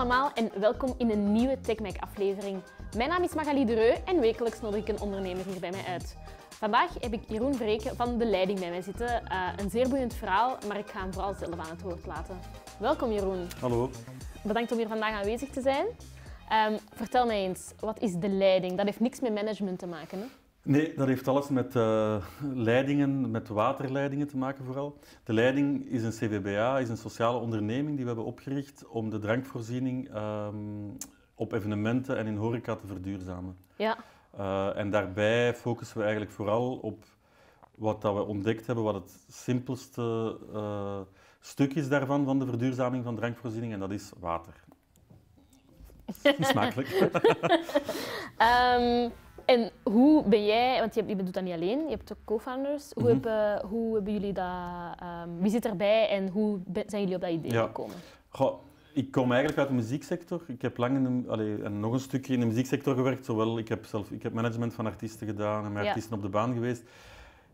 allemaal en welkom in een nieuwe TechMike aflevering. Mijn naam is Magali Dereu en wekelijks nodig ik een ondernemer hier bij mij uit. Vandaag heb ik Jeroen Vreken van De Leiding bij mij zitten. Eh, een zeer boeiend verhaal, maar ik ga hem vooral zelf aan het woord laten. Welkom Jeroen. Hallo. Bedankt om hier vandaag aanwezig te zijn. Ehm, vertel mij eens, wat is De Leiding? Dat heeft niks met management te maken. Hè? Nee, dat heeft alles met eh, leidingen, met waterleidingen te maken vooral. De leiding is een CVBA, is een sociale onderneming die we hebben opgericht om de drankvoorziening ehm, op evenementen en in horeca te verduurzamen. Ja. Eh, en daarbij focussen we eigenlijk vooral op wat dat we ontdekt hebben, wat het simpelste eh, stuk is daarvan, van de verduurzaming van drankvoorziening, en dat is water. Smakelijk. um... En hoe ben jij, want je, je doet dat niet alleen, je hebt ook co-founders. Hoe, mhm. hebben, hoe hebben jullie dat, ehm, wie zit erbij en hoe zijn jullie op dat idee ja. gekomen? Goh, ik kom eigenlijk uit de muzieksector. Ik heb lang in en nog een stukje in de muzieksector gewerkt. Zowel, ik heb zelf ik heb management van artiesten gedaan en met artiesten op de baan geweest.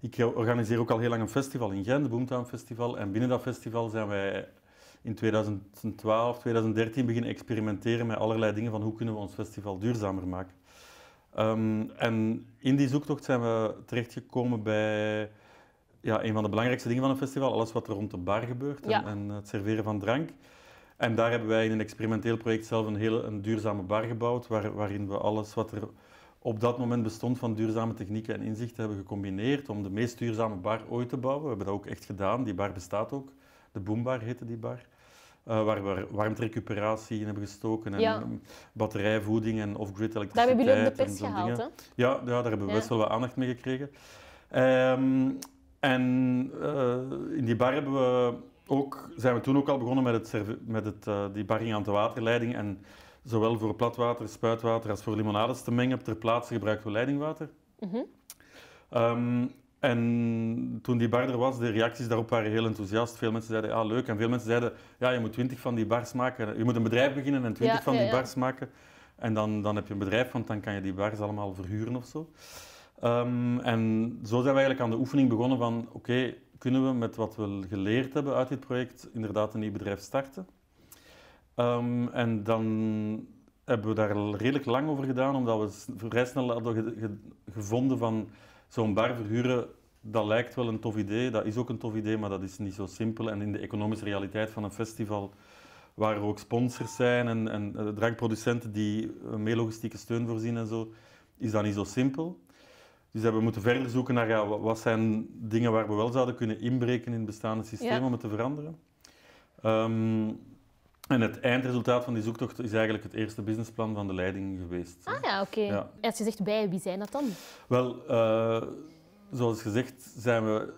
Ik organiseer ook al heel lang een festival in Gent, de Boomtown Festival. En binnen dat festival zijn wij in 2012, 2013 beginnen experimenteren met allerlei dingen van hoe kunnen we ons festival duurzamer maken. Ehm, en in die zoektocht zijn we terechtgekomen bij ja, een van de belangrijkste dingen van een festival, alles wat er rond de bar gebeurt en, en het serveren van drank. En daar hebben wij in een experimenteel project zelf een hele een duurzame bar gebouwd, waarin we alles wat er op dat moment bestond van duurzame technieken en inzichten hebben gecombineerd om de meest duurzame bar ooit te bouwen. We hebben dat ook echt gedaan, die bar bestaat ook. De Boombar heette die bar. Eh, waar we warmterecuperatie in hebben gestoken en batterijvoeding en off-grid elektriciteit. Daar hebben jullie de pers gehaald, hè? Ja, ja, daar hebben we best wel wat aandacht mee gekregen. Ehm, en eh, in die bar hebben we ook, zijn we toen ook al begonnen met, het, met het, eh, die barring aan de waterleiding. En zowel voor platwater, spuitwater als voor limonades te mengen ter plaatse gebruiken we leidingwater. Mhm. Ehm, en toen die bar er was, de reacties daarop waren heel enthousiast. Veel mensen zeiden, ja, leuk. En veel mensen zeiden, ja, je moet twintig van die bars maken. Je moet een bedrijf beginnen en twintig van die bars maken. En dan, dan heb je een bedrijf, want dan kan je die bars allemaal verhuren of zo. Ehm, en zo zijn we eigenlijk aan de oefening begonnen van, oké, kunnen we met wat we geleerd hebben uit dit project inderdaad een nieuw bedrijf starten? Ehm, en dan hebben we daar redelijk lang over gedaan, omdat we vrij snel hadden gevonden van zo'n bar verhuren, dat lijkt wel een tof idee. Dat is ook een tof idee, maar dat is niet zo simpel. En in de economische realiteit van een festival, waar er ook sponsors zijn en, en eh, drankproducenten die eh, meer logistieke steun voorzien en zo, is dat niet zo simpel. Dus eh, we moeten verder zoeken naar ja, wat zijn dingen waar we wel zouden kunnen inbreken in het bestaande systeem om het te veranderen. Ehm, en het eindresultaat van die zoektocht is eigenlijk het eerste businessplan van de leiding geweest. Ah ja, oké. Als je zegt bij, wie zijn dat dan? Wel, eh, zoals gezegd zijn we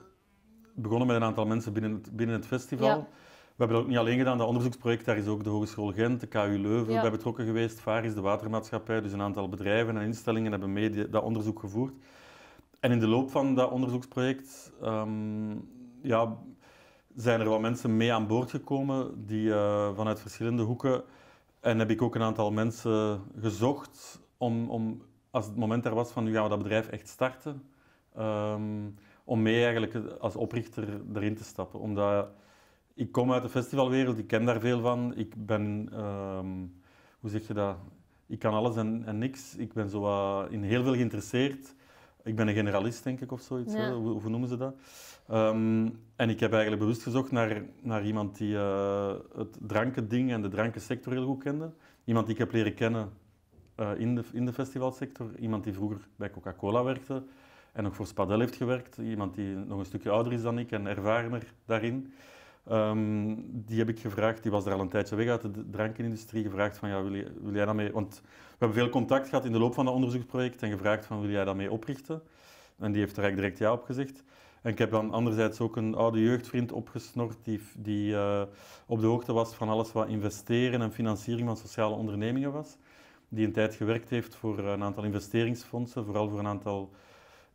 begonnen met een aantal mensen binnen het, binnen het festival. We hebben dat ook niet alleen gedaan, dat onderzoeksproject, daar is ook de Hogeschool Gent, de KU Leuven bij betrokken geweest, VARIS, de watermaatschappij, dus een aantal bedrijven en instellingen hebben mee dat onderzoek gevoerd. En in de loop van dat onderzoeksproject ehm, ja, zijn er wat mensen mee aan boord gekomen die eh, vanuit verschillende hoeken. En heb ik ook een aantal mensen gezocht om, om als het moment er was van nu gaan we dat bedrijf echt starten, ehm, om mee eigenlijk als oprichter erin te stappen. Omdat ik kom uit de festivalwereld, ik ken daar veel van. Ik ben, ehm, hoe zeg je dat? Ik kan alles en, niks. Ik ben zo in heel veel geïnteresseerd. Ik ben een generalist, denk ik, of zoiets. Hoe, noemen ze dat? Ehm, en ik heb eigenlijk bewust gezocht naar, naar iemand die eh, het drankending en de drankensector heel goed kende. Iemand die ik heb leren kennen eh, in, de, in de festivalsector. Iemand die vroeger bij Coca-Cola werkte en ook voor Spadel heeft gewerkt. Iemand die nog een stukje ouder is dan ik en ervarener daarin. Ehm, die heb ik gevraagd, die was er al een tijdje weg uit de drankenindustrie, gevraagd van ja, wil, jij daarmee... Want we hebben veel contact gehad in de loop van dat onderzoeksproject en gevraagd van wil jij daarmee oprichten? En die heeft er direct ja op gezegd. En ik heb dan anderzijds ook een oude jeugdvriend opgesnort die, die eh, op de hoogte was van alles wat investeren en financiering van sociale ondernemingen was. Die een tijd gewerkt heeft voor eh, een aantal investeringsfondsen, vooral voor een aantal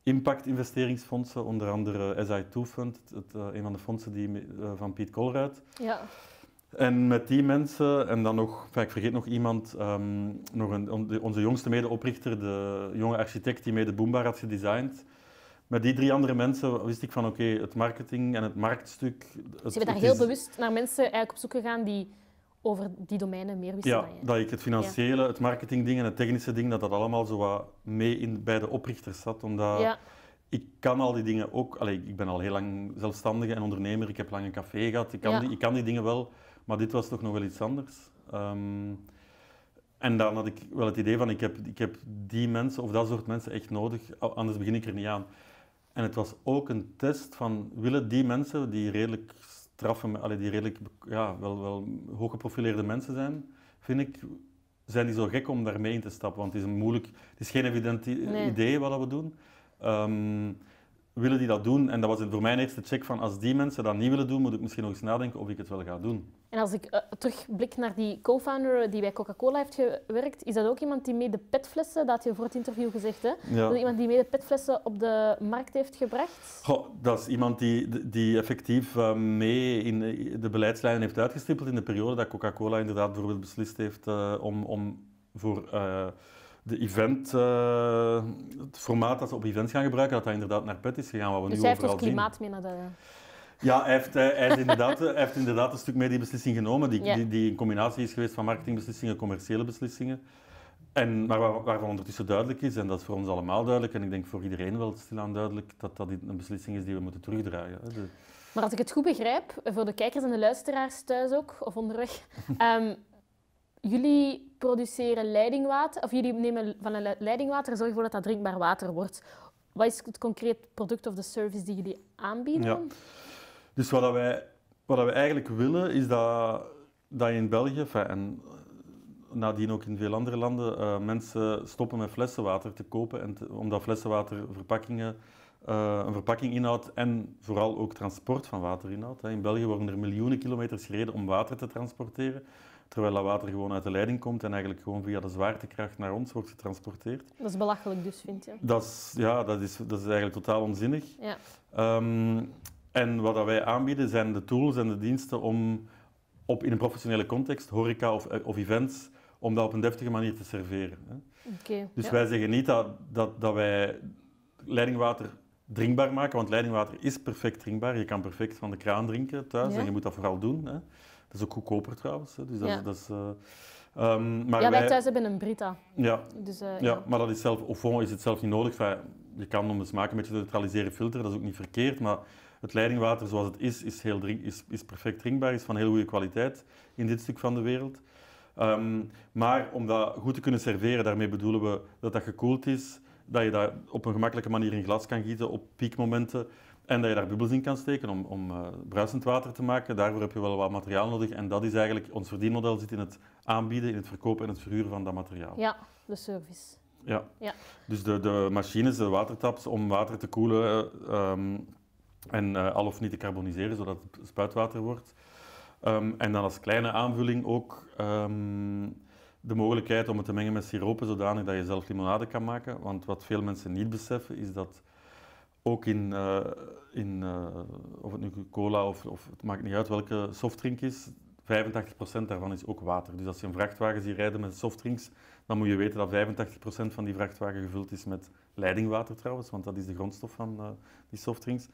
impact-investeringsfondsen, onder andere SI2 Fund, het, eh, een van de fondsen die, eh, van Piet uit. Ja. En met die mensen, en dan nog, ik vergeet nog iemand, ehm, nog een, onze jongste medeoprichter, de jonge architect die de Boombar had gedesigned. Met die drie andere mensen wist ik van oké, het marketing en het marktstuk. Ze dus je daar heel bewust naar mensen eigenlijk op zoek gegaan die over die domeinen meer wist ja, dan jij. dat ik het financiële, het marketingding en het technische ding, dat dat allemaal zo wat mee in, bij de oprichters zat. Omdat ik kan al die dingen ook... Allee, ik ben al heel lang zelfstandige en ondernemer, ik heb lang een café gehad, ik kan, die, ik kan die dingen wel, maar dit was toch nog wel iets anders. Ehm, en dan had ik wel het idee van, ik heb, ik heb die mensen of dat soort mensen echt nodig, anders begin ik er niet aan. En het was ook een test van, willen die mensen die redelijk straffen, allee, die redelijk ja, wel, wel mensen zijn, vind ik, zijn die zo gek om daarmee in te stappen. Want het is, een moeilijk, het is geen evident idee wat we doen. Ehm, willen die dat doen? En dat was voor mijn eerste check van als die mensen dat niet willen doen, moet ik misschien nog eens nadenken of ik het wel ga doen. En als ik eh, terugblik naar die co-founder eh, die bij Coca-Cola heeft gewerkt, is dat ook iemand die mee de petflessen, dat had je voor het interview gezegd, hè? Ja. Dat iemand die mee de petflessen op de markt heeft gebracht? Goh, dat is iemand die, die effectief eh, mee in de beleidslijnen heeft uitgestippeld in de periode dat Coca-Cola inderdaad bijvoorbeeld beslist heeft om, om voor de event, eh, het formaat dat ze op events gaan gebruiken, dat dat inderdaad naar pet is gegaan. Wat we dus nu hij heeft ons klimaat mee naar de... Ja, hij heeft, hij, is inderdaad, heeft inderdaad een stuk mee die beslissing genomen, die, die, die een combinatie is geweest van marketingbeslissingen, commerciële beslissingen. En, maar waar, waarvan ondertussen duidelijk is, en dat is voor ons allemaal duidelijk, en ik denk voor iedereen wel stilaan duidelijk, dat dat een beslissing is die we moeten terugdraaien. Maar als ik het goed begrijp, voor de kijkers en de luisteraars thuis ook, of onderweg, ehm, jullie produceren leidingwater, of jullie nemen van een leidingwater en zorgen ervoor dat dat drinkbaar water wordt. Wat is het concreet product of de service die jullie aanbieden? Ja. Dus wat, wij, wat wij eigenlijk willen is dat, dat je in België, en eh, nadien ook in veel andere landen, eh, mensen stoppen met flessenwater te kopen. En te, omdat flessenwater verpakkingen, eh, een verpakking inhoudt en vooral ook transport van water inhoudt. In België worden er miljoenen kilometers gereden om water te transporteren. Terwijl dat water gewoon uit de leiding komt en eigenlijk gewoon via de zwaartekracht naar ons wordt getransporteerd. Dat is belachelijk dus, vind je? Dat is, ja, dat is, dat is eigenlijk totaal onzinnig. Ja. Ehm, en wat wij aanbieden zijn de tools en de diensten om op, in een professionele context, horeca of, eh, of events, om dat op een deftige manier te serveren. Hè. dus wij zeggen niet dat, dat, dat wij leidingwater drinkbaar maken, want leidingwater is perfect drinkbaar. Je kan perfect van de kraan drinken thuis en je moet dat vooral doen. Hè. Dat is ook goedkoper trouwens. Dus dat, ja. dat is, eh, ehm, maar wij, thuis hebben een Brita. Ja, dus, eh, ja, ja. maar dat is zelf, of is het zelf niet nodig. je kan om de smaak een beetje te neutraliseren filter. dat is ook niet verkeerd. Maar het leidingwater zoals het is, is, heel drink, is, is perfect drinkbaar, is van heel goede kwaliteit in dit stuk van de wereld. Ehm, maar om dat goed te kunnen serveren, daarmee bedoelen we dat dat gekoeld is, dat je dat op een gemakkelijke manier in glas kan gieten op piekmomenten, en dat je daar bubbels in kan steken om, om eh, bruisend water te maken. Daarvoor heb je wel wat materiaal nodig. En dat is eigenlijk, ons verdienmodel zit in het aanbieden, in het verkopen en het verhuren van dat materiaal. Ja, de service. Ja. ja. Dus de, de machines, de watertaps om water te koelen eh, ehm, en uh, al of niet te carboniseren, zodat het spuitwater wordt. Ehm, en dan als kleine aanvulling ook ehm, de mogelijkheid om het te mengen met siropen, zodanig dat je zelf limonade kan maken. Want wat veel mensen niet beseffen, is dat ook in, eh, in eh, of het nu cola of, of, het maakt niet uit welke softdrink is, 85% daarvan is ook water. Dus als je een vrachtwagen ziet rijden met softdrinks, dan moet je weten dat 85% van die vrachtwagen gevuld is met leidingwater trouwens, want dat is de grondstof van eh, die softdrinks.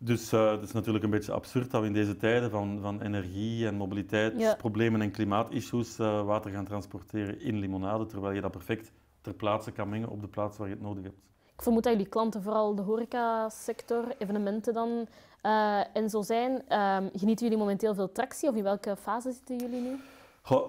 Dus het is natuurlijk een beetje absurd dat we in deze tijden van, van energie- en mobiliteitsproblemen en klimaatissues water gaan transporteren in limonade, terwijl je dat perfect ter plaatse kan mengen op de plaats waar je het nodig hebt. Ik vermoed dat jullie klanten vooral de horecasector, evenementen dan uh, en zo zijn. Ehm, genieten jullie momenteel veel tractie of in welke fase zitten jullie nu? Goh,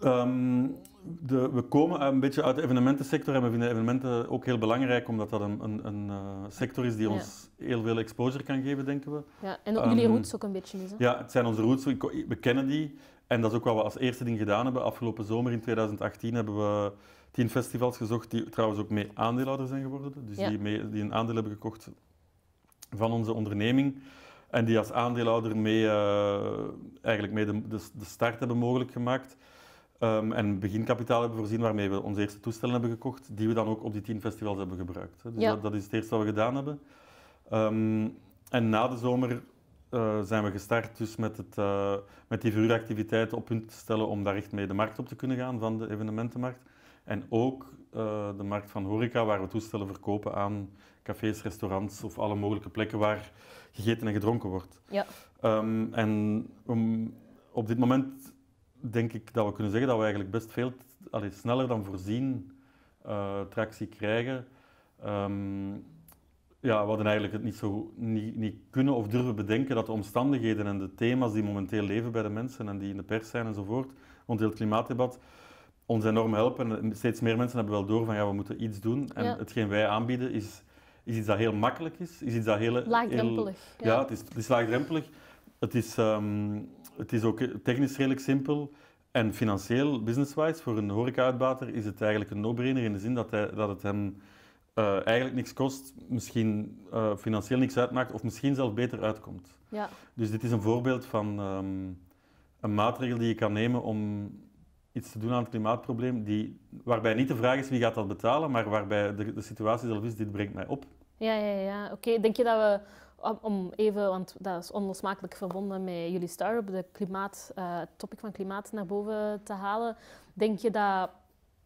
ehm, de, we komen een beetje uit de evenementensector en we vinden evenementen ook heel belangrijk omdat dat een, een, een eh, sector is die ons heel veel exposure kan geven, denken we. Ja, en ook jullie ehm, roots ook een beetje is. Dus, ja, het zijn onze routes. we kennen die. En dat is ook wat we als eerste ding gedaan hebben. Afgelopen zomer in 2018 hebben we tien festivals gezocht die trouwens ook mee aandeelhouder zijn geworden. Dus die, mee, die een aandeel hebben gekocht van onze onderneming. En die als aandeelhouder mee, eh, eigenlijk mee de, de, start hebben mogelijk gemaakt. Ehm, en beginkapitaal hebben voorzien waarmee we onze eerste toestellen hebben gekocht, die we dan ook op die tien festivals hebben gebruikt. Dus ja. dat, is het eerste wat we gedaan hebben. Ehm, en na de zomer eh, zijn we gestart dus met, het, uh, met die verhuuractiviteiten op punt te stellen om daar echt mee de markt op te kunnen gaan van de evenementenmarkt. En ook eh, de markt van horeca, waar we toestellen verkopen aan cafés, restaurants of alle mogelijke plekken waar gegeten en gedronken wordt. Ja. Ehm, en op dit moment denk ik dat we kunnen zeggen dat we eigenlijk best veel, allee, sneller dan voorzien, uh, tractie krijgen. Um, ja, we hadden eigenlijk het niet, zo, niet, niet kunnen of durven bedenken dat de omstandigheden en de thema's die momenteel leven bij de mensen en die in de pers zijn enzovoort, rond het klimaatdebat, ons enorm helpen. steeds meer mensen hebben wel door van ja, we moeten iets doen. En hetgeen wij aanbieden is, is iets dat heel makkelijk is. Is iets dat heel... Laagdrempelig. ja, het, is, is, laagdrempelig. Het is, ehm, het is ook technisch redelijk simpel. En financieel, business-wise, voor een horeca-uitbater is het eigenlijk een no-brainer in de zin dat, hij, dat het hem eh, eigenlijk niks kost, misschien eh, financieel niks uitmaakt of misschien zelfs beter uitkomt. Ja. Dus dit is een voorbeeld van ehm, een maatregel die je kan nemen om iets te doen aan het klimaatprobleem, die, waarbij niet de vraag is wie gaat dat betalen, maar waarbij de, de situatie zelf is, dit brengt mij op. Ja, ja, ja. Oké, denk je dat we, om even, want dat is onlosmakelijk verbonden met jullie start-up, de klimaat, eh, topic van klimaat naar boven te halen, denk je dat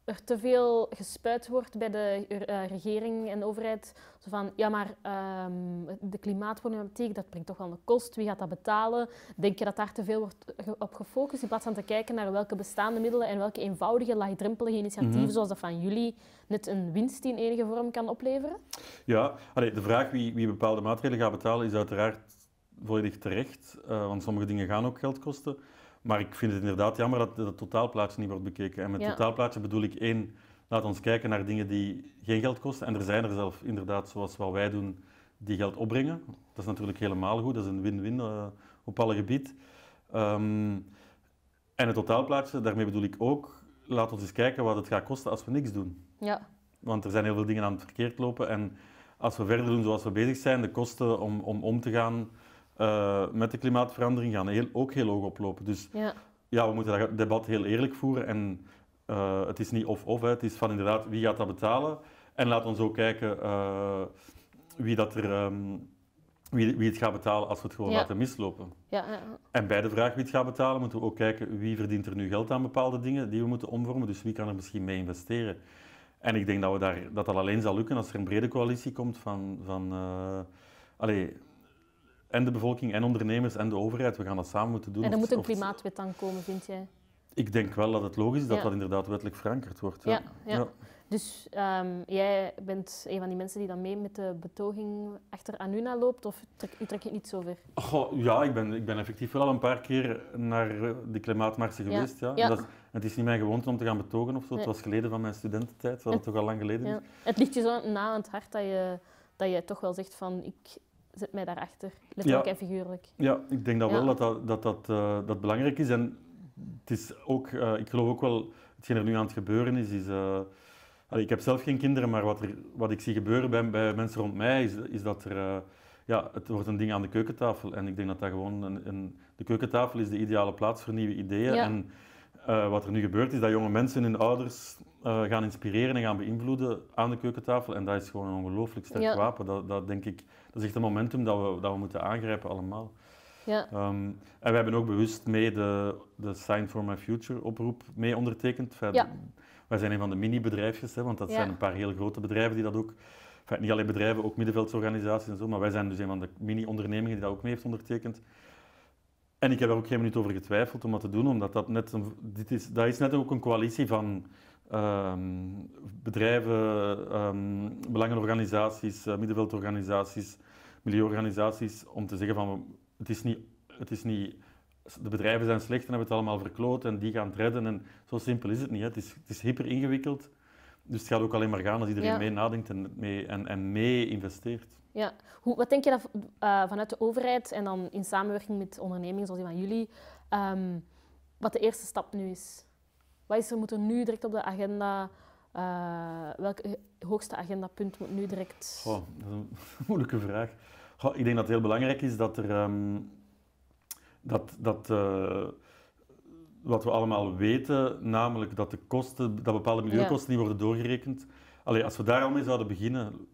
er te veel gespuit wordt bij de eh, regering en overheid. Zo van, ja, maar ehm, de klimaatproblematiek, dat brengt toch wel een kost. Wie gaat dat betalen? Denk je dat daar te veel wordt op gefocust? In plaats van te kijken naar welke bestaande middelen en welke eenvoudige, laagdrempelige initiatieven, mhm. zoals dat van jullie, net een winst in enige vorm kan opleveren? Ja, de vraag wie, wie bepaalde maatregelen gaat betalen, is uiteraard volledig terecht. Eh, want sommige dingen gaan ook geld kosten. Maar ik vind het inderdaad jammer dat het totaalplaatje niet wordt bekeken. En met totaalplaatje bedoel ik één, laat ons kijken naar dingen die geen geld kosten. En er zijn er zelf inderdaad, zoals wat wij doen, die geld opbrengen. Dat is natuurlijk helemaal goed, dat is een win-win eh, op alle gebied. Ehm, en het totaalplaatje, daarmee bedoel ik ook, laat ons eens kijken wat het gaat kosten als we niks doen. Ja. Want er zijn heel veel dingen aan het verkeerd lopen en als we verder doen zoals we bezig zijn, de kosten om om, om te gaan eh, met de klimaatverandering gaan heel, ook heel hoog oplopen. Dus ja. ja, we moeten dat debat heel eerlijk voeren. En eh, het is niet of-of, het is van inderdaad wie gaat dat betalen. En laat ons ook kijken eh, wie, dat er, ehm, wie, wie het gaat betalen als we het gewoon laten mislopen. Ja, En bij de vraag wie het gaat betalen, moeten we ook kijken wie verdient er nu geld aan bepaalde dingen die we moeten omvormen. Dus wie kan er misschien mee investeren. En ik denk dat we daar, dat, dat alleen zal lukken als er een brede coalitie komt van... van allee, en de bevolking en ondernemers en de overheid, we gaan dat samen moeten doen. En er moet een klimaatwet dan komen, vind jij? Ik denk wel dat het logisch is dat dat inderdaad wettelijk verankerd wordt. Ja, ja, Dus ehm, jij bent een van die mensen die dan mee met de betoging achter Anuna loopt, of trek, je het niet zo ver? Oh, ja, ik ben, ik ben effectief wel al een paar keer naar eh, de klimaatmarsen geweest. Ja. dat het is niet mijn gewoonte om te gaan betogen of zo. Het was geleden van mijn studententijd, wat het toch al lang geleden is. Het ligt je zo na aan het hart dat je, dat je toch wel zegt van ik, zit mij daarachter, letterlijk ja. en figuurlijk. Ja, ik denk dat wel dat dat, dat, eh, dat, belangrijk is. En het is ook, eh, ik geloof ook wel, hetgeen er nu aan het gebeuren is, is... Eh, ik heb zelf geen kinderen, maar wat, er, wat ik zie gebeuren bij, bij mensen rond mij, is, is dat er... ja, het wordt een ding aan de keukentafel. En ik denk dat dat gewoon... Een, een de keukentafel is de ideale plaats voor nieuwe ideeën. En, eh, wat er nu gebeurt is dat jonge mensen hun ouders eh, gaan inspireren en gaan beïnvloeden aan de keukentafel. En dat is gewoon een ongelooflijk sterk wapen. Dat, dat, denk ik, dat is echt een momentum dat we, dat we moeten aangrijpen allemaal. Ja. Ehm, en we hebben ook bewust mee de, de Sign for My Future oproep mee ondertekend. Wij zijn een van de mini-bedrijfjes, want dat zijn een paar heel grote bedrijven die dat ook... Enfin, niet alleen bedrijven, ook middenveldsorganisaties en zo. Maar wij zijn dus een van de mini-ondernemingen die dat ook mee heeft ondertekend. En ik heb er ook geen minuut over getwijfeld om dat te doen, omdat dat net dit is, dat is net ook een coalitie van ehm, bedrijven, um, belangenorganisaties, eh, middenveldorganisaties, milieuorganisaties, om te zeggen van het is niet, het is niet de bedrijven zijn slecht en hebben het allemaal verkloot en die gaan het redden. En zo simpel is het niet. Hè. Het, is, het is hyper ingewikkeld. Dus het gaat ook alleen maar gaan als iedereen ja. mee nadenkt en mee, en, en mee investeert. Ja. Hoe, wat denk je dat eh, vanuit de overheid en dan in samenwerking met ondernemingen zoals die van jullie, ehm, wat de eerste stap nu is? Wat is er, moet er nu direct op de agenda? Eh, welk hoogste agendapunt moet nu direct? Oh, dat is een moeilijke vraag. ik denk dat het heel belangrijk is dat er. Ehm, dat, dat, eh, wat we allemaal weten, namelijk dat de kosten, dat bepaalde milieukosten ja. worden doorgerekend. Allee, als we daar al mee zouden beginnen,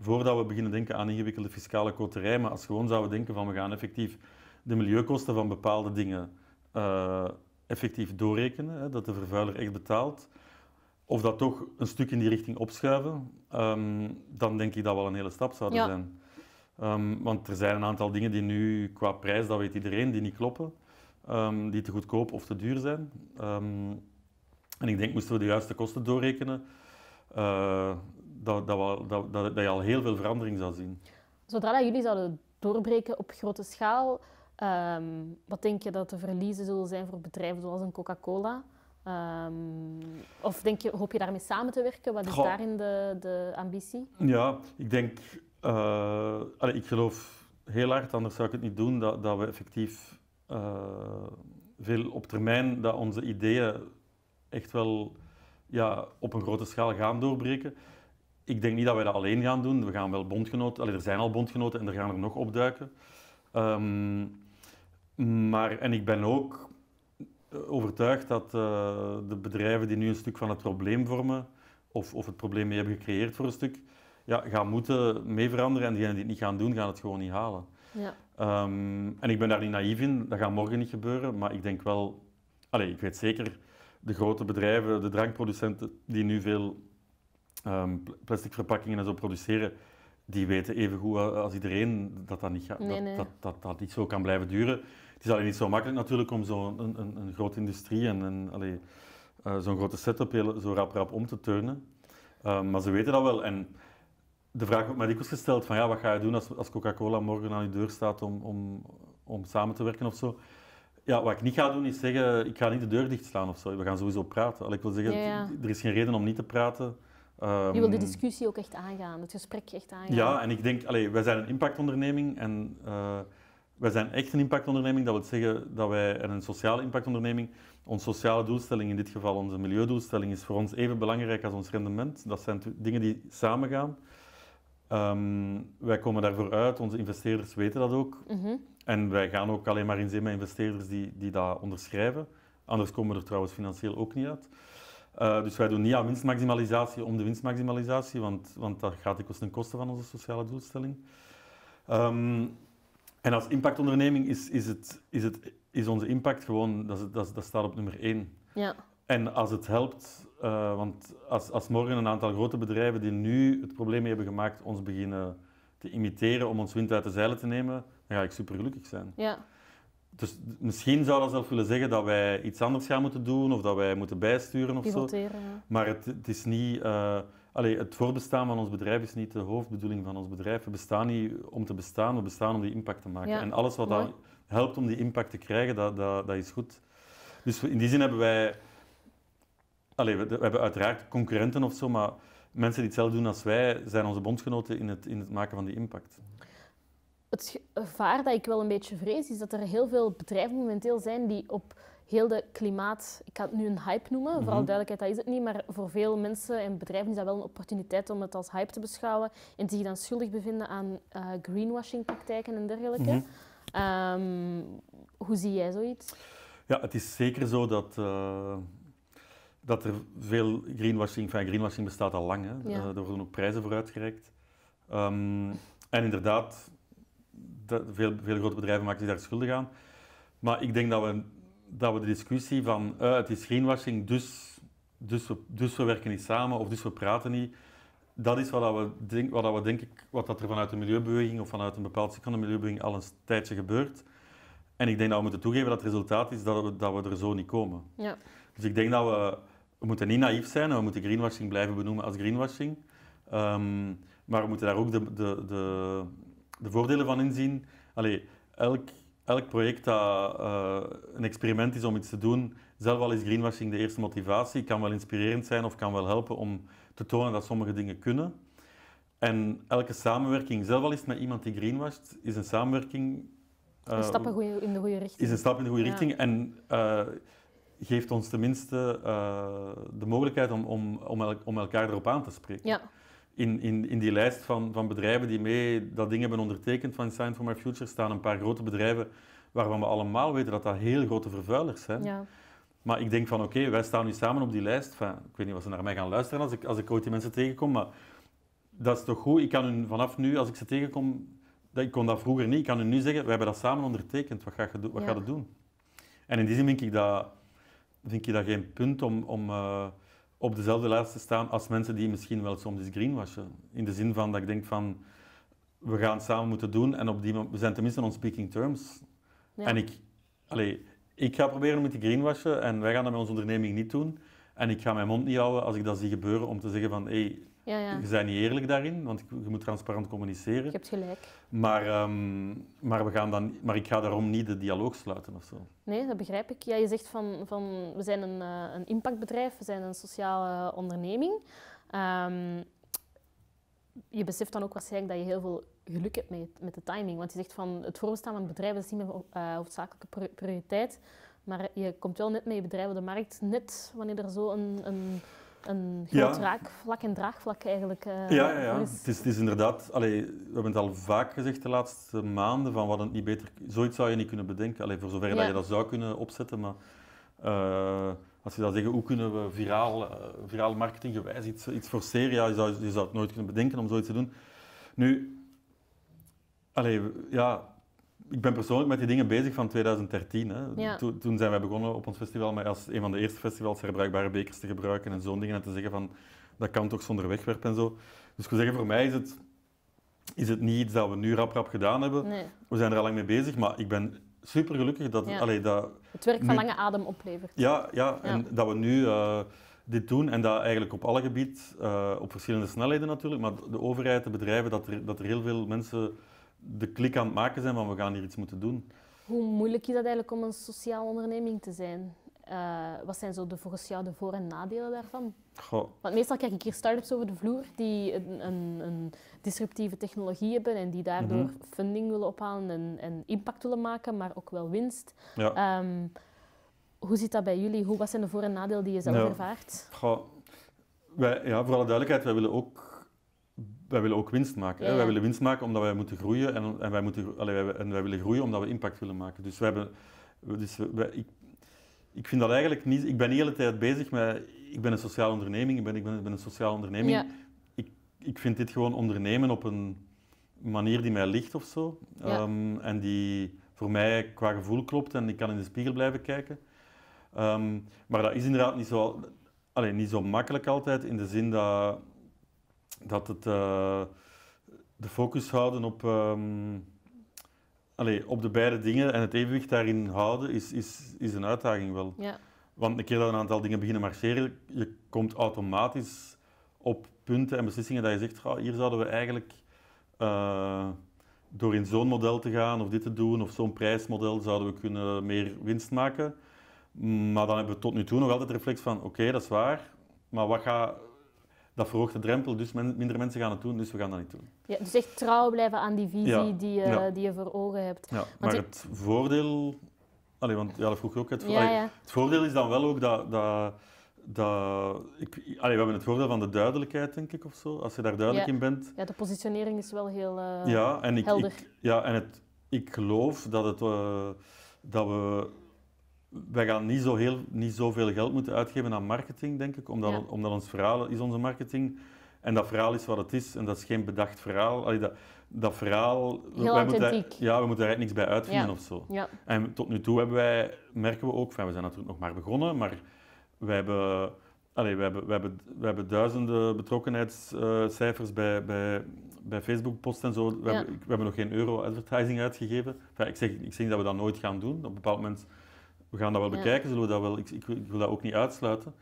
voordat we beginnen denken aan ingewikkelde fiscale koterij, maar als we gewoon zouden denken van we gaan effectief de milieukosten van bepaalde dingen eh, effectief doorrekenen, hè, dat de vervuiler echt betaalt, of dat toch een stuk in die richting opschuiven, ehm, dan denk ik dat wel een hele stap zouden zijn. Ehm, want er zijn een aantal dingen die nu qua prijs, dat weet iedereen, die niet kloppen, ehm, die te goedkoop of te duur zijn. en ik denk, moesten we de juiste kosten doorrekenen, eh, dat, dat, dat, je al heel veel verandering zou zien. Zodra jullie zouden doorbreken op grote schaal, ehm, wat denk je dat de verliezen zullen zijn voor bedrijven zoals een Coca-Cola? Ehm, of denk je, hoop je daarmee samen te werken? Wat is daarin de, de ambitie? Ja, ik denk, eh, ik geloof heel hard, anders zou ik het niet doen, dat, dat we effectief eh, veel op termijn, dat onze ideeën echt wel ja, op een grote schaal gaan doorbreken ik denk niet dat wij dat alleen gaan doen. We gaan wel bondgenoten, allee, er zijn al bondgenoten en er gaan er nog opduiken. Um, maar, en ik ben ook overtuigd dat eh, de bedrijven die nu een stuk van het probleem vormen, of, of het probleem mee hebben gecreëerd voor een stuk, ja, gaan moeten mee veranderen. En diegenen die het niet gaan doen, gaan het gewoon niet halen. Ja. Ehm, en ik ben daar niet naïef in, dat gaat morgen niet gebeuren. Maar ik denk wel, allez, ik weet zeker, de grote bedrijven, de drankproducenten die nu veel um, plastic verpakkingen en zo produceren, die weten even goed eh, als iedereen dat dat niet, Dat, dat, dat, niet zo kan blijven duren. Het is alleen niet zo makkelijk natuurlijk om zo'n een, een, een, grote industrie en een, eh, zo'n grote setup heel, zo rap rap om te turnen. Ehm, maar ze weten dat wel. En de vraag wordt mij dikwijls gesteld van ja, wat ga je doen als, als Coca-Cola morgen aan je deur staat om, om, om samen te werken of zo. Ja, wat ik niet ga doen is zeggen, ik ga niet de deur dichtslaan of zo. We gaan sowieso praten. Al, ik wil zeggen, er is geen reden om niet te praten je wil de ehm, discussie ook echt aangaan, het gesprek echt aangaan. Ja, en ik denk, allee, wij zijn een impactonderneming en uh, wij zijn echt een impactonderneming. Dat wil zeggen dat wij en een sociale impactonderneming, onze sociale doelstelling, in dit geval onze milieudoelstelling, is voor ons even belangrijk als ons rendement. Dat zijn dingen die samengaan. Um, wij komen daarvoor uit, onze investeerders weten dat ook. Mhm. En wij gaan ook alleen maar in zee met investeerders die, die dat onderschrijven. Anders komen we er trouwens financieel ook niet uit. Eh, dus wij doen niet aan winstmaximalisatie om de winstmaximalisatie, want, want dat gaat de kosten kosten van onze sociale doelstelling. Ehm, en als impactonderneming is, is, het, is, het, is onze impact gewoon, dat, dat, dat staat op nummer één. Ja. En als het helpt, eh, want als, als morgen een aantal grote bedrijven die nu het probleem hebben gemaakt, ons beginnen te imiteren om ons wind uit de zeilen te nemen, dan ga ik super gelukkig zijn. Ja. Dus misschien zou dat zelf willen zeggen dat wij iets anders gaan moeten doen of dat wij moeten bijsturen of zo. Ja. Maar het, het, is niet. Eh, allee, het voorbestaan van ons bedrijf is niet de hoofdbedoeling van ons bedrijf. We bestaan niet om te bestaan, we bestaan om die impact te maken. Ja. En alles wat dan helpt om die impact te krijgen, dat, dat, dat is goed. Dus in die zin hebben wij. Allee, we, we, hebben uiteraard concurrenten of zo, maar mensen die hetzelfde doen als wij zijn onze bondgenoten in het, in het maken van die impact het gevaar dat ik wel een beetje vrees, is dat er heel veel bedrijven momenteel zijn die op heel de klimaat... Ik kan het nu een hype noemen, vooral mhm. duidelijkheid, dat is het niet. Maar voor veel mensen en bedrijven is dat wel een opportuniteit om het als hype te beschouwen en zich dan schuldig bevinden aan uh, eh, greenwashing-praktijken en dergelijke. Mhm. Ehm, hoe zie jij zoiets? Ja, het is zeker zo dat... Eh, dat er veel greenwashing, van greenwashing bestaat al lang, hè. Eh, er worden ook prijzen voor uitgereikt. Ehm, en inderdaad, dat, veel, veel grote bedrijven maken zich daar schuldig aan. Maar ik denk dat we, dat we de discussie van eh, het is greenwashing, dus, dus, we, dus we werken niet samen of dus we praten niet. Dat is wat, we, denk, wat, we, denk ik, wat dat er vanuit de milieubeweging of vanuit een bepaald stuk van de milieubeweging al een tijdje gebeurt. En ik denk dat we moeten toegeven dat het resultaat is dat we, dat we er zo niet komen. Ja. Dus ik denk dat we, we moeten niet naïef zijn en we moeten greenwashing blijven benoemen als greenwashing. Ehm, maar we moeten daar ook de, de, de, de voordelen van inzien. Allee, elk, elk project dat eh, een experiment is om iets te doen, zelf al is greenwashing de eerste motivatie, kan wel inspirerend zijn of kan wel helpen om te tonen dat sommige dingen kunnen. En elke samenwerking, zelf al is het met iemand die greenwasht, is een samenwerking. Eh, een stap in de goede richting. Is een stap in de goede richting. En eh, geeft ons tenminste de mogelijkheid om, om, om, om elkaar erop aan te spreken. Ja in, in, in die lijst van, van bedrijven die mee dat ding hebben ondertekend van Science for My Future staan een paar grote bedrijven waarvan we allemaal weten dat dat heel grote vervuilers zijn. Ja. Maar ik denk van oké, wij staan nu samen op die lijst. Enfin, ik weet niet wat ze naar mij gaan luisteren als ik, als ik ooit die mensen tegenkom, maar dat is toch goed. Ik kan hun vanaf nu, als ik ze tegenkom, dat, ik kon dat vroeger niet, ik kan hun nu zeggen, we hebben dat samen ondertekend, wat, ga je, wat ja. gaat het doen? En in die zin vind ik dat, vind ik dat geen punt om, om eh, op dezelfde lijst te staan als mensen die misschien wel soms eens greenwashen. In de zin van dat ik denk van, we gaan het samen moeten doen en op die, we zijn tenminste on speaking terms. En ik, allee, ik ga proberen om te greenwashen en wij gaan dat met onze onderneming niet doen. En ik ga mijn mond niet houden als ik dat zie gebeuren om te zeggen van hé, hey, je bent niet eerlijk daarin, want je moet transparant communiceren. Je hebt gelijk. Maar, ehm, maar, we gaan dan, maar ik ga daarom niet de dialoog sluiten of zo. Nee, dat begrijp ik. Ja, je zegt van, van we zijn een, eh, een impactbedrijf, we zijn een sociale onderneming. Ehm, je beseft dan ook waarschijnlijk dat je heel veel geluk hebt met, met de timing. Want je zegt van het voorbestaan van het bedrijf is niet mijn uh, eh, hoofdzakelijke prioriteit. Maar je komt wel net met je bedrijf op de markt, net wanneer er zo een, een, een groot raakvlak en draagvlak eigenlijk eh, ja, ja, ja. Het, is, het is inderdaad, allee, we hebben het al vaak gezegd de laatste maanden, van wat het niet beter... Zoiets zou je niet kunnen bedenken, allee, voor zover dat je dat zou kunnen opzetten, maar... Eh, als je dat zeggen, hoe kunnen we viraal, uh, viraal marketinggewijs iets, iets forceren? Ja, je zou, je het nooit kunnen bedenken om zoiets te doen. Nu, allee, ja, ik ben persoonlijk met die dingen bezig van 2013. Hè. Toen, toen zijn wij begonnen op ons festival met als een van de eerste festivals herbruikbare bekers te gebruiken en zo'n dingen. En te zeggen van, dat kan toch zonder wegwerp en zo. Dus ik wil zeggen, voor mij is het, is het niet iets dat we nu rap rap gedaan hebben. Nee. We zijn er al lang mee bezig, maar ik ben super gelukkig dat, ja. allee, dat... Het werk van lange adem oplevert. Ja, ja, en dat we nu... Eh, dit doen en dat eigenlijk op alle gebieden, eh, op verschillende snelheden natuurlijk, maar de overheid, de bedrijven, dat er, dat er heel veel mensen de klik aan het maken zijn van we gaan hier iets moeten doen. Hoe moeilijk is dat eigenlijk om een sociaal onderneming te zijn? Eh, wat zijn zo de, volgens jou de voor- en nadelen daarvan? Goh. Want meestal krijg ik hier start-ups over de vloer die een, een, een disruptieve technologie hebben en die daardoor mhm. funding willen ophalen en, en, impact willen maken, maar ook wel winst. Ja. Ehm, hoe zit dat bij jullie? Hoe, wat zijn de voor- en nadelen die je zelf ervaart? Goh. Wij, ja, voor alle duidelijkheid, wij willen ook wij willen ook winst maken. Hè? Wij willen winst maken omdat wij moeten groeien en, en wij, moeten, wij, en wij willen groeien omdat we impact willen maken. Dus, we hebben, dus ik, ik vind dat eigenlijk niet. Ik ben de hele tijd bezig met. Ik ben een sociale onderneming. Ik ben, ik ben, een sociale onderneming. Ja. Ik, ik vind dit gewoon ondernemen op een manier die mij ligt of zo. Ehm, en die voor mij qua gevoel klopt en ik kan in de spiegel blijven kijken. Ehm, maar dat is inderdaad niet zo, Alleen niet zo makkelijk altijd in de zin dat dat het eh, de focus houden op, um, ehm, allez, op de beide dingen en het evenwicht daarin houden is, is, is een uitdaging wel. Ja. Want een keer dat een aantal dingen beginnen marcheren, je komt automatisch op punten en beslissingen dat je zegt, oh, hier zouden we eigenlijk eh, door in zo'n model te gaan of dit te doen of zo'n prijsmodel zouden we kunnen meer winst maken. Maar dan hebben we tot nu toe nog altijd de reflex van, oké, dat is waar, maar wat gaat dat verhoogt de drempel, dus minder mensen gaan het doen, dus we gaan dat niet doen. Ja, dus echt trouw blijven aan die visie die, die je voor ogen hebt. maar het voordeel... Allee, want ja, dat vroeg je ook. Het, ja, het voordeel is dan wel ook dat... dat, dat ik, we hebben het voordeel van de duidelijkheid, denk ik, of zo. Als je daar duidelijk in bent... Ja, de positionering is wel heel eh, ja, en ik, helder. ja, en het, ik geloof dat, het, eh, dat we wij gaan niet, zo heel, niet zoveel geld moeten uitgeven aan marketing, denk ik. Omdat, omdat ons verhaal is onze marketing. En dat verhaal is wat het is. En dat is geen bedacht verhaal. Allee, dat, dat verhaal... Heel Moeten, ja, we moeten daar niks bij uitvinden ja. of zo. En tot nu toe hebben wij, merken we ook... Van, we zijn natuurlijk nog maar begonnen, maar wij hebben... Allee, we, hebben, we, hebben, we hebben duizenden betrokkenheidscijfers bij, bij, bij Facebook-post en zo. We, hebben, we, hebben, nog geen euro advertising uitgegeven. ik, zeg, ik zeg dat we dat nooit gaan doen. Op een bepaald moment we gaan dat wel bekijken, zullen we dat wel, ik, ik, ik wil dat ook niet uitsluiten.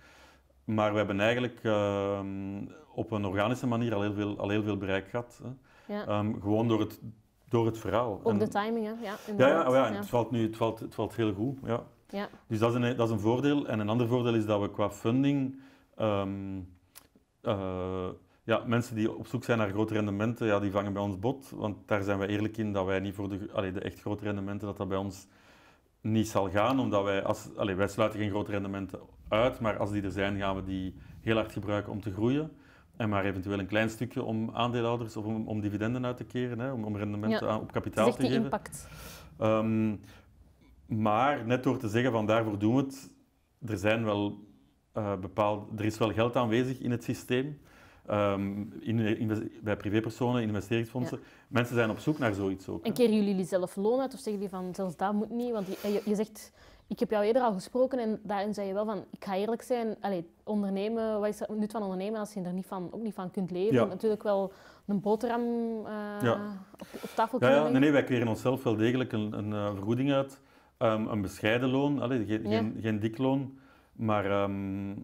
Maar we hebben eigenlijk ehm, op een organische manier al heel veel, al heel veel bereik gehad. Hè. Ehm, gewoon door het, door het verhaal. Ook de timing, Ja, ja, ja, oh ja, Het valt nu het valt, het valt heel goed. Ja. Ja. Dus dat is, een, dat is een voordeel. En een ander voordeel is dat we qua funding. Ehm, eh, ja, mensen die op zoek zijn naar grote rendementen, ja, die vangen bij ons bot, Want daar zijn we eerlijk in dat wij niet voor de, allee, de echt grote rendementen, dat dat bij ons niet zal gaan, omdat wij, als, allez, wij sluiten geen grote rendementen uit, maar als die er zijn, gaan we die heel hard gebruiken om te groeien. En maar eventueel een klein stukje om aandeelhouders of om, om dividenden uit te keren, hè, om, om rendementen op kapitaal te geven. impact. Um, maar net door te zeggen van daarvoor doen we het, er, zijn wel, eh, bepaald, er is wel geld aanwezig in het systeem. Ehm, in, in, bij privépersonen, investeringsfondsen. Mensen zijn op zoek naar zoiets ook. En keren jullie zelf loon uit of zeggen die van zelfs dat moet niet? Want je, zegt ik heb jou eerder al gesproken en daarin zei je wel van, ik ga eerlijk zijn, allez, ondernemen, wat is het nut van ondernemen als je er niet van, ook niet van kunt leven? Natuurlijk wel een boterham eh, op, tafel kunnen ja, Nee, nee, wij keren onszelf wel degelijk een, een eh, vergoeding uit, ehm, een bescheiden loon, allez, geen, geen, dik loon, maar ehm,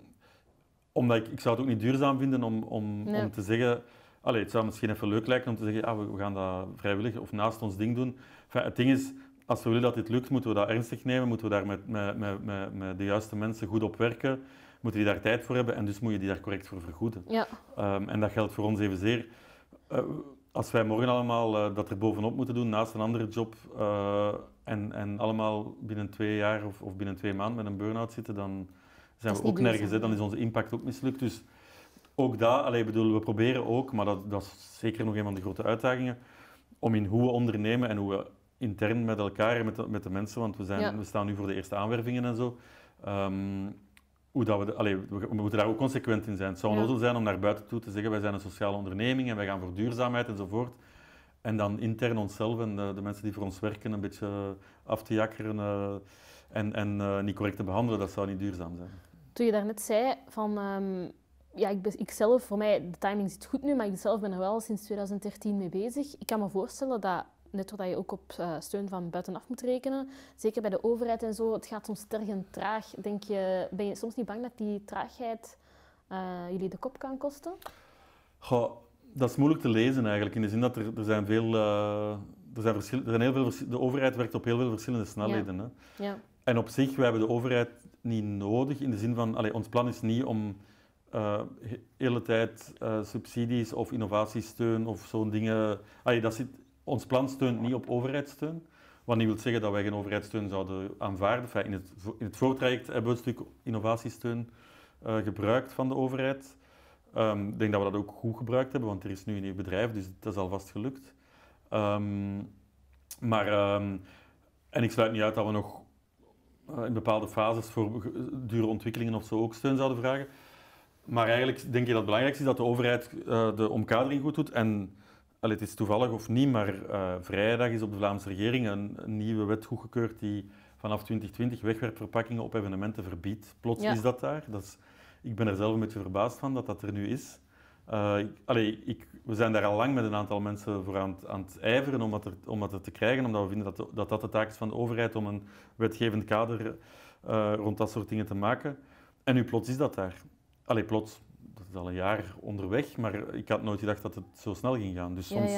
omdat ik, ik zou het ook niet duurzaam vinden om, om, om te zeggen... Allee, het zou misschien even leuk lijken om te zeggen, ah, we, gaan dat vrijwillig of naast ons ding doen. het ding is, als we willen dat dit lukt, moeten we dat ernstig nemen. Moeten we daar met, met, met, met de juiste mensen goed op werken. Moeten die daar tijd voor hebben en dus moet je die daar correct voor vergoeden. Ja. Ehm, en dat geldt voor ons evenzeer. Uh, als wij morgen allemaal eh, dat er bovenop moeten doen, naast een andere job, eh, en, en allemaal binnen twee jaar of, of binnen twee maanden met een burn-out zitten, dan, zijn we ook nergens. Hè. Dan is onze impact ook mislukt. Dus ook daar, allee, bedoel, we proberen ook, maar dat, dat is zeker nog een van de grote uitdagingen, om in hoe we ondernemen en hoe we intern met elkaar en met de, met de mensen, want we, zijn, we staan nu voor de eerste aanwervingen en zo. Ehm, hoe dat we, de, we, moeten daar ook consequent in zijn. Het zou nodig zijn om naar buiten toe te zeggen, wij zijn een sociale onderneming en wij gaan voor duurzaamheid enzovoort. En dan intern onszelf en de, mensen die voor ons werken een beetje af te jakkeren eh, en, en eh, niet correct te behandelen, dat zou niet duurzaam zijn toen je daarnet zei van... Ehm, ja, ik, ben, ik zelf, voor mij, de timing zit goed nu, maar ik zelf ben er wel sinds 2013 mee bezig. Ik kan me voorstellen dat, net wat je ook op eh, steun van buitenaf moet rekenen, zeker bij de overheid en zo, het gaat soms terg en traag. Denk je, ben je soms niet bang dat die traagheid eh, jullie de kop kan kosten? Goh, dat is moeilijk te lezen eigenlijk, in de zin dat er, er zijn veel... Uh, er zijn, er zijn heel veel de overheid werkt op heel veel verschillende snelheden. Hè? Ja. En op zich, we hebben de overheid niet nodig in de zin van, allee, ons plan is niet om de eh, hele tijd eh, subsidies of innovatiesteun of zo'n dingen. Allee, dat zit, ons plan steunt niet op overheidssteun. Wat niet wil zeggen dat wij geen overheidssteun zouden aanvaarden. in, het, in het voortraject hebben we een stuk innovatiesteun eh, gebruikt van de overheid. Ehm, ik denk dat we dat ook goed gebruikt hebben, want er is nu een nieuw bedrijf, dus dat is alvast gelukt. Ehm, maar, ehm, en ik sluit niet uit dat we nog eh, in bepaalde fases voor dure ontwikkelingen of zo ook steun zouden vragen. Maar eigenlijk denk je dat het belangrijkste is dat de overheid eh, de omkadering goed doet. En het is toevallig of niet, maar eh, vrijdag is op de Vlaamse regering een, nieuwe wet goedgekeurd die vanaf 2020 wegwerpverpakkingen op evenementen verbiedt. Plots is dat daar. Dat ik ben er zelf een beetje verbaasd van dat dat er nu is. Eh, ik, we zijn daar al lang met een aantal mensen voor aan, het ijveren om dat, te krijgen, omdat we vinden dat, dat, dat de taak is van de overheid om een wetgevend kader eh, rond dat soort dingen te maken. En nu plots is dat daar. Allee, plots. Dat is al een jaar onderweg, maar ik had nooit gedacht dat het zo snel ging gaan. Dus soms,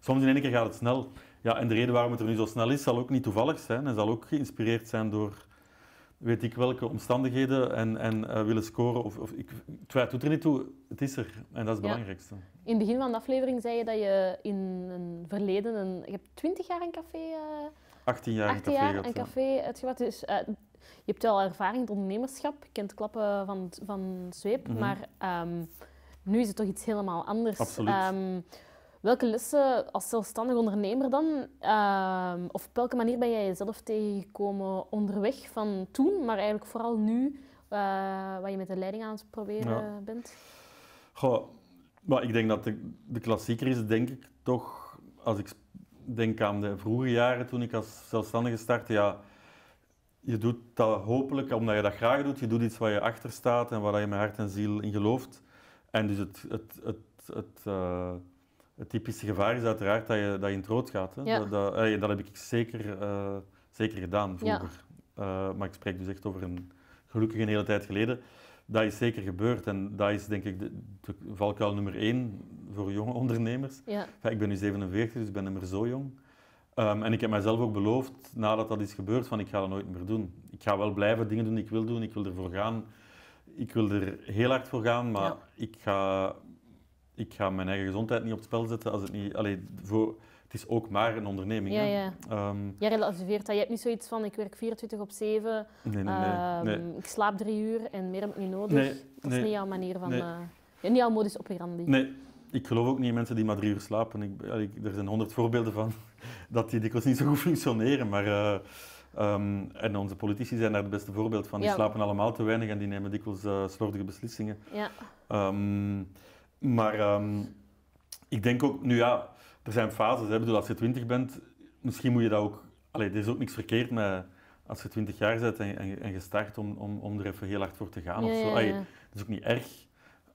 soms in één keer gaat het snel. Ja, en de reden waarom het er nu zo snel is, zal ook niet toevallig zijn en zal ook geïnspireerd zijn door weet ik welke omstandigheden en, en eh, willen scoren. Of, of ik, het doet er niet toe, het is er. En dat is het belangrijkste. In het begin van de aflevering zei je dat je in een verleden, een, je hebt 20 jaar een café... Uh, eh, 18 jaar, een café, jaar een dus, eh, je hebt wel ervaring in ondernemerschap, je kent klappen van, van zweep, mhm. maar ehm, nu is het toch iets helemaal anders. Absoluut. Ehm, Welke lessen als zelfstandig ondernemer dan, uh, of op welke manier ben jij jezelf tegengekomen onderweg van toen, maar eigenlijk vooral nu, uh, wat je met de leiding aan het proberen bent? Goh, maar ik denk dat de, de klassieker is, denk ik toch, als ik denk aan de vroege jaren toen ik als zelfstandige startte, ja, je doet dat hopelijk omdat je dat graag doet. Je doet iets waar je achter staat en waar je met hart en ziel in gelooft. En dus het, het, het, het eh, het typische gevaar is uiteraard dat je, dat je in het rood gaat. Hè? Ja. Dat, dat, eh, dat, heb ik zeker, eh, zeker gedaan vroeger. Ja. Eh, maar ik spreek dus echt over een, gelukkig een hele tijd geleden. Dat is zeker gebeurd en dat is denk ik de, de valkuil nummer één voor jonge ondernemers. Ja. ik ben nu 47, dus ik ben niet meer zo jong. Ehm, en ik heb mijzelf ook beloofd, nadat dat is gebeurd, van ik ga dat nooit meer doen. Ik ga wel blijven dingen doen die ik wil doen, ik wil ervoor gaan. Ik wil er heel hard voor gaan, maar ik ga ik ga mijn eigen gezondheid niet op het spel zetten als het niet... Allee, voor, het is ook maar een onderneming. Ja, ja. Um, Jij dat. Je hebt niet zoiets van, ik werk 24 op 7, nee, ehm, nee, ik slaap drie uur en meer heb ik niet nodig. dat is niet jouw manier van... Uh, niet jouw modus operandi. Nee, ik geloof ook niet in mensen die maar drie uur slapen. Ik, er zijn honderd voorbeelden van dat die dikwijls niet zo goed functioneren, maar... Eh, ehm, en onze politici zijn daar het beste voorbeeld van. Die slapen allemaal te weinig en die nemen dikwijls eh, slordige beslissingen. Ja. Maar ehm, ik denk ook, nu ja, er zijn fases. Hè. Bedoel, als je twintig bent, misschien moet je dat ook. Allee, er is ook niks verkeerd met als je twintig jaar bent en, en, gestart om, om, om er even heel hard voor te gaan. of zo. Allee, dat is ook niet erg.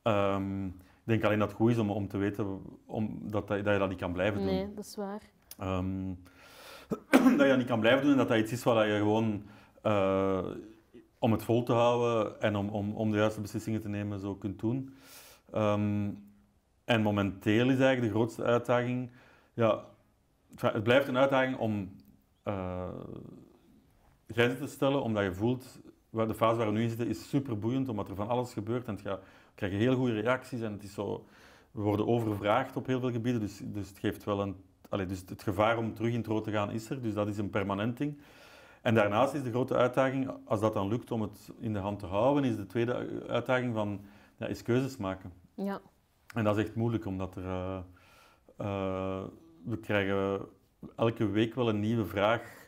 Ehm, ik denk alleen dat het goed is om, om te weten om, dat, dat, je dat niet kan blijven doen. Nee, dat is waar. Ehm, dat je dat niet kan blijven doen en dat dat iets is wat je gewoon eh, om het vol te houden en om, om, om de juiste beslissingen te nemen zo kunt doen. Ehm, en momenteel is eigenlijk de grootste uitdaging, ja, het blijft een uitdaging om eh, grenzen te stellen, omdat je voelt, de fase waar we nu in zitten is super boeiend, omdat er van alles gebeurt en het je heel goede reacties en het is zo, we worden overvraagd op heel veel gebieden, dus, dus het geeft wel een, allez, dus het gevaar om terug in het rood te gaan is er, dus dat is een permanent ding. En daarnaast is de grote uitdaging, als dat dan lukt om het in de hand te houden, is de tweede uitdaging van, is keuzes maken. Ja. En dat is echt moeilijk, omdat er, eh, eh, we krijgen elke week wel een nieuwe vraag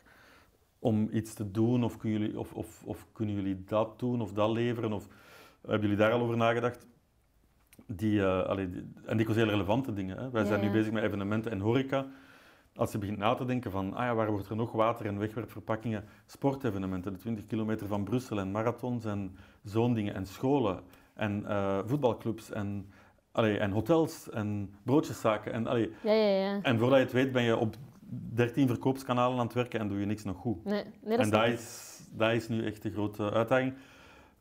om iets te doen, of kunnen jullie, of, of, of kunnen jullie dat doen, of dat leveren, of hebben jullie daar al over nagedacht? Die, uh, allee, die, en die heel relevante dingen. Hè? Wij zijn nu bezig met evenementen en horeca. Als je begint na te denken van, ah ja, waar wordt er nog water en wegwerpverpakkingen? Sportevenementen, de 20 kilometer van Brussel en marathons en zo'n dingen en scholen en eh, voetbalclubs en, allee, en hotels en broodjeszaken. En, allee, ja, ja, ja. en voordat je het weet ben je op dertien verkoopskanalen aan het werken en doe je niks nog goed. Nee, nee, dat en dat is, dat is nu echt de grote uitdaging.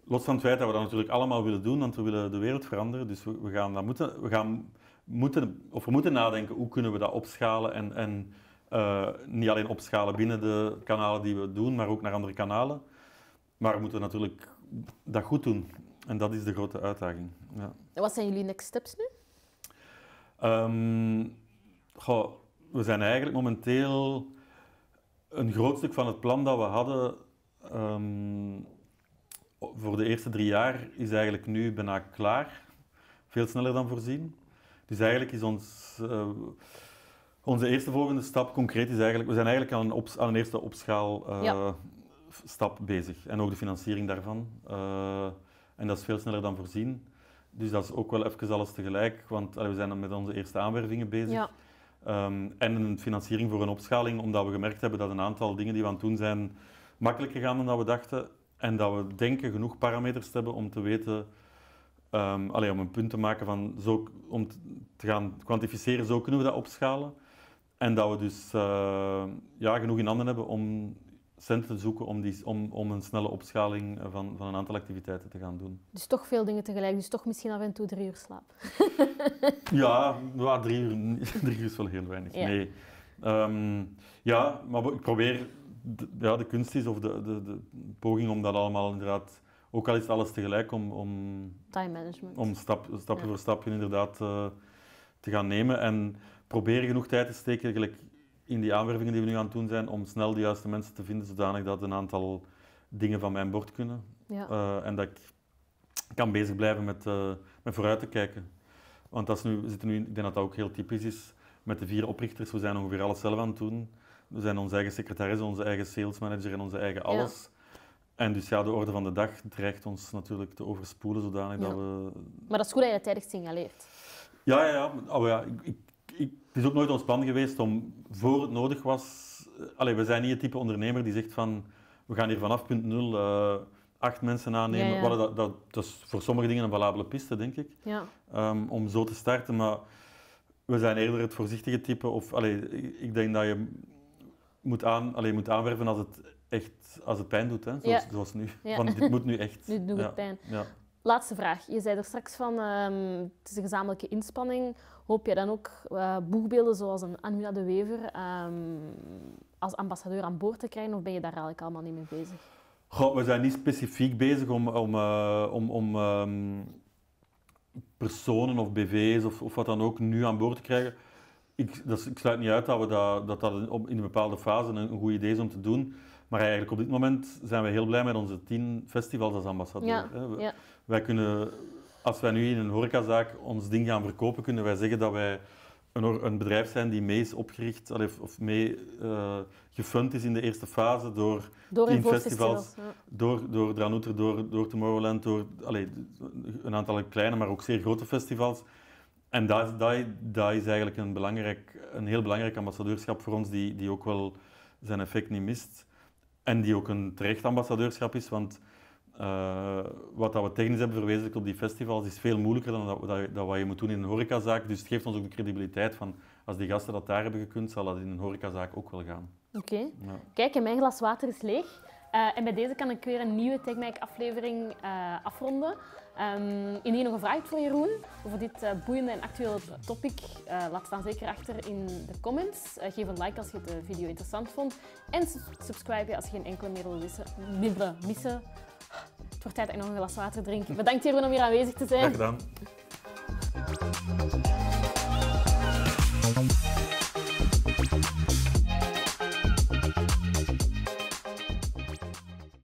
Los van het feit dat we dat natuurlijk allemaal willen doen, want we willen de wereld veranderen. Dus we, gaan, dat moeten, we gaan moeten, of we moeten nadenken hoe kunnen we dat opschalen en, en eh, niet alleen opschalen binnen de kanalen die we doen, maar ook naar andere kanalen. Maar we moeten natuurlijk dat goed doen. En dat is de grote uitdaging. Ja. wat zijn jullie next steps nu? Ehm, we zijn eigenlijk momenteel een groot stuk van het plan dat we hadden ehm, voor de eerste drie jaar is eigenlijk nu bijna klaar. Veel sneller dan voorzien. Dus eigenlijk is ons, eh, onze eerste volgende stap concreet is eigenlijk, we zijn eigenlijk aan een, aan eerste opschaal eh, stap bezig. En ook de financiering daarvan. Eh, en dat is veel sneller dan voorzien. Dus dat is ook wel even alles tegelijk, want we zijn dan met onze eerste aanwervingen bezig. Ja. Ehm, en een financiering voor een opschaling, omdat we gemerkt hebben dat een aantal dingen die we aan het zijn makkelijker gaan dan dat we dachten. En dat we denken genoeg parameters hebben om te weten, um, allee, om een punt te maken van, zo, om te gaan kwantificeren, zo kunnen we dat opschalen. En dat we dus eh, ja, genoeg in handen hebben om centen zoeken om, die, om, om een snelle opschaling eh, van, van een aantal activiteiten te gaan doen. Dus toch veel dingen tegelijk, dus toch misschien af en toe drie uur slaap. ja, maar drie, uur, drie uur is wel heel weinig. Nee. Ehm, ja, maar ik probeer, de, ja, de kunst is, of de, de, de poging om dat allemaal inderdaad, ook al is alles tegelijk, om... om Time management. Om stap, stapje voor stapje inderdaad eh, te gaan nemen en probeer genoeg tijd te steken, gelijk in die aanwervingen die we nu aan het doen zijn, om snel de juiste mensen te vinden, zodanig dat een aantal dingen van mijn bord kunnen. Ja. Eh, en dat ik kan bezig blijven met, eh, met vooruit te kijken. Want dat is nu, we zitten nu, ik denk dat dat ook heel typisch is, met de vier oprichters, we zijn ongeveer alles zelf aan het doen. We zijn onze eigen secretaris, onze eigen salesmanager en onze eigen alles. En dus ja, de orde van de dag dreigt ons natuurlijk te overspoelen zodanig dat we... Maar dat is goed dat je dat tijdig signaleert. Ja, ja, ja. Oh, ja. ik, het is ook nooit ons plan geweest om, voor het nodig was... Eh, allee, we zijn niet het type ondernemer die zegt van, we gaan hier vanaf punt nul eh, acht mensen aannemen. dat, dat, dat, is voor sommige dingen een valabele piste, denk ik, ja. Ehm, om zo te starten. Maar we zijn eerder het voorzichtige type. Of, ik denk dat je moet, aan, allee, moet aanwerven als het echt als het pijn doet, hè? Zoals, ja. zoals nu. Want dit moet nu echt. Dit doet ja. pijn. Laatste vraag. Je zei er straks van, ehm, het is een gezamenlijke inspanning. Hoop je dan ook eh, boegbeelden zoals een Anuna de Wever ehm, als ambassadeur aan boord te krijgen? Of ben je daar eigenlijk allemaal niet mee bezig? Goh, we zijn niet specifiek bezig om, om, eh, om, om ehm, personen of BV's of, of, wat dan ook nu aan boord te krijgen. Ik, dat, ik sluit niet uit dat we dat, dat, dat in een bepaalde fase een, goed idee is om te doen. Maar eigenlijk op dit moment zijn we heel blij met onze tien festivals als ambassadeur. Ja, ja. Wij kunnen, als wij nu in een horecazaak ons ding gaan verkopen, kunnen wij zeggen dat wij een, een bedrijf zijn die mee is opgericht of mee eh, gefund is in de eerste fase door, door festivals, door, door Dranouter, door, door Tomorrowland, door een aantal kleine, maar ook zeer grote festivals. En dat, dat is eigenlijk een, belangrijk, een heel belangrijk ambassadeurschap voor ons, die, die ook wel zijn effect niet mist. En die ook een terecht ambassadeurschap is, want eh, wat dat we technisch hebben verwezenlijk op die festivals is veel moeilijker dan dat, dat, dat wat je moet doen in een horecazaak. Dus het geeft ons ook de credibiliteit van als die gasten dat daar hebben gekund, zal dat in een horecazaak ook wel gaan. Oké. Kijk, mijn glas water is leeg. Eh, en bij deze kan ik weer een nieuwe TechMike-aflevering eh, afronden. Um, indien nog een vraag voor Jeroen over dit boeiende en actuele topic, laat staan zeker achter in de comments. geef een like als je de video interessant vond. En subscribe als je geen enkele meer wil missen. Het wordt tijd om nog een glas water drinken. Bedankt iedereen om hier aanwezig te zijn. Graag gedaan.